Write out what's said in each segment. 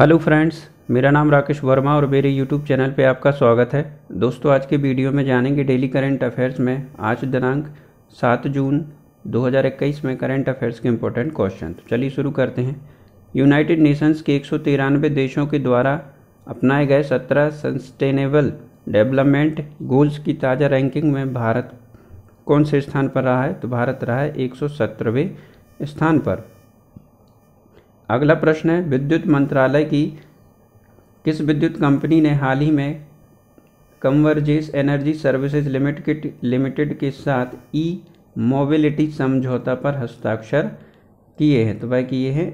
hello friends मेरा नाम राकेश वर्मा और मेरे यूट्यूब चैनल पे आपका स्वागत है दोस्तों आज के वीडियो में जानेंगे डेली करंट अफेयर्स में आज दिनांक सात जून 2021 में करंट अफेयर्स के इम्पोर्टेंट क्वेश्चन तो चलिए शुरू करते हैं यूनाइटेड नेशंस के एक देशों के द्वारा अपनाए गए सत्रह सस्टेनेबल डेवलपमेंट गोल्स की ताज़ा रैंकिंग में भारत कौन से स्थान पर रहा है तो भारत रहा है एक स्थान पर अगला प्रश्न है विद्युत मंत्रालय की किस विद्युत कंपनी ने हाल ही में Convergence Energy Services Limited Limited के साथ ई मोबिलिटी समझौता पर हस्ताक्षर किए हैं तो वह किए हैं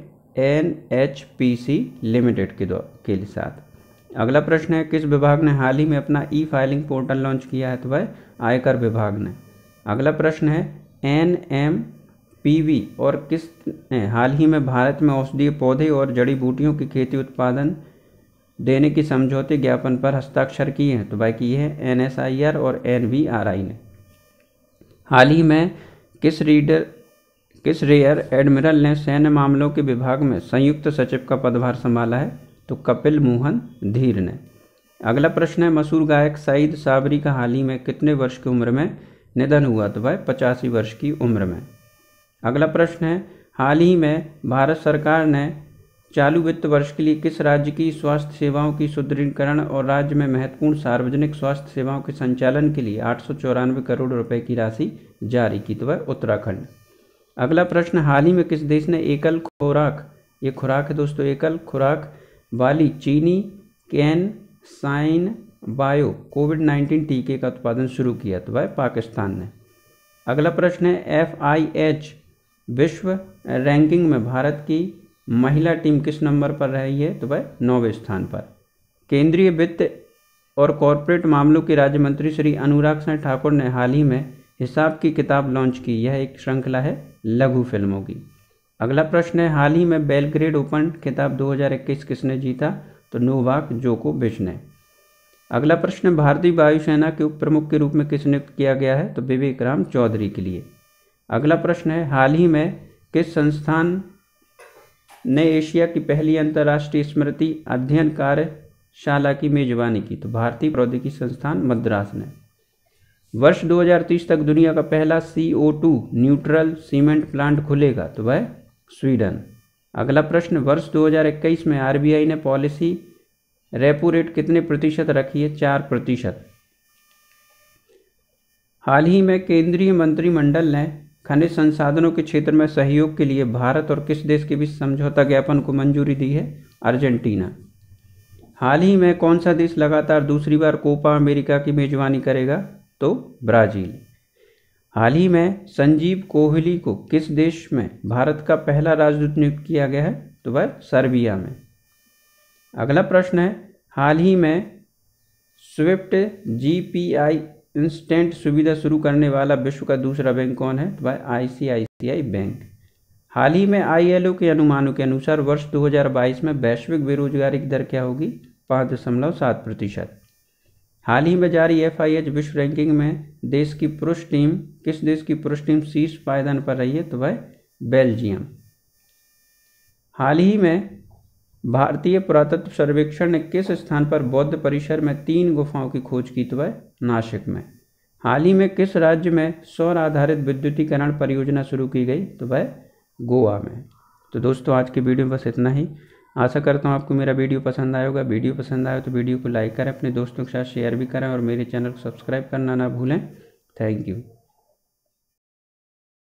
N H P C Limited के द्वारा के साथ अगला प्रश्न है किस विभाग ने हाल ही में अपना ई फाइलिंग पोर्टल लॉन्च किया है तो वह आयकर विभाग ने अगला प्रश्न है एन एम पीवी और किस्त ने हाल ही में भारत में औषधीय पौधे और जड़ी बूटियों की खेती उत्पादन देने की समझौते ज्ञापन पर हस्ताक्षर किए हैं तो भाई है एन एस आई आर और एन वी आर आई ने हाल ही में किस रीडर किस रेयर एडमिरल ने सैन्य मामलों के विभाग में संयुक्त सचिव का पदभार संभाला है तो कपिल मोहन धीर ने अगला प्रश्न है मशहूर गायक सईद साबरी का हाल ही में कितने वर्ष की उम्र में निधन हुआ तो भाई पचासी वर्ष की उम्र में अगला प्रश्न है हाल ही में भारत सरकार ने चालू वित्त वर्ष के लिए किस राज्य की स्वास्थ्य सेवाओं की सुदृढ़ीकरण और राज्य में महत्वपूर्ण सार्वजनिक स्वास्थ्य सेवाओं के संचालन के लिए आठ करोड़ रुपए की राशि जारी की तो वह उत्तराखंड अगला प्रश्न हाल ही में किस देश ने एकल खुराक ये खुराक है दोस्तों एकल खुराक वाली चीनी कैन साइन बायो कोविड 19 टीके का उत्पादन शुरू किया तो वह पाकिस्तान ने अगला प्रश्न है एफ आई एच विश्व रैंकिंग में भारत की महिला टीम किस नंबर पर रही है तो वह नौवें स्थान पर केंद्रीय वित्त और कॉरपोरेट मामलों के राज्य मंत्री श्री अनुराग सिंह ठाकुर ने हाल ही में हिसाब की किताब लॉन्च की यह एक श्रृंखला है लघु फिल्मों की अगला प्रश्न है हाल ही में बेलग्रेड ओपन खिताब 2021 किसने जीता तो नोवाक बिश ने अगला प्रश्न भारतीय वायुसेना के उप प्रमुख के रूप में किसने किया गया है तो विवेक राम चौधरी के लिए अगला प्रश्न है हाल ही में किस संस्थान ने एशिया की पहली अंतर्राष्ट्रीय स्मृति अध्ययन कार्यशाला की मेजबानी की तो भारतीय प्रौद्योगिकी संस्थान मद्रास ने वर्ष 2030 तक दुनिया का पहला C O two neutral cement plant खुलेगा तो वह स्वीडन अगला प्रश्न वर्ष 2021 में आर ने पॉलिसी रेपो रेट कितने प्रतिशत रखी है चार प्रतिशत हाल ही में केंद्रीय मंत्रिमंडल ने खनिज संसाधनों के क्षेत्र में सहयोग के लिए भारत और किस देश के बीच समझौता ज्ञापन को मंजूरी दी है अर्जेंटीना हाल ही में कौन सा देश लगातार दूसरी बार कोपा अमेरिका की मेजबानी करेगा तो ब्राज़ील हाल ही में संजीव कोहली को किस देश में भारत का पहला राजदूत नियुक्त किया गया है तो वह सर्बिया में अगला प्रश्न है हाल ही में SWIFT G P I instant सुविधा शुरू करने वाला विश्व का दूसरा बैंक कौन है तो भाई आई बैंक हाल ही में आई के अनुमानों के अनुसार वर्ष 2022 में वैश्विक बेरोजगारी की दर क्या होगी पाँच दशमलव सात प्रतिशत हाल ही में जारी एफ विश्व रैंकिंग में देश की पुरुष टीम किस देश की पुरुष टीम शीर्ष पायदान पर रही है तो वह बेल्जियम हाल ही में भारतीय पुरातत्व सर्वेक्षण ने किस स्थान पर बौद्ध परिसर में तीन गुफाओं की खोज की तो वह नासिक में हाल ही में किस राज्य में सौर आधारित विद्युतीकरण परियोजना शुरू की गई तो वह गोवा में तो दोस्तों आज के वीडियो में बस इतना ही आशा करता हूँ आपको मेरा वीडियो पसंद आया होगा वीडियो पसंद आया तो वीडियो को लाइक करें अपने दोस्तों के साथ शेयर भी करें और मेरे चैनल को सब्सक्राइब करना ना भूलें थैंक यू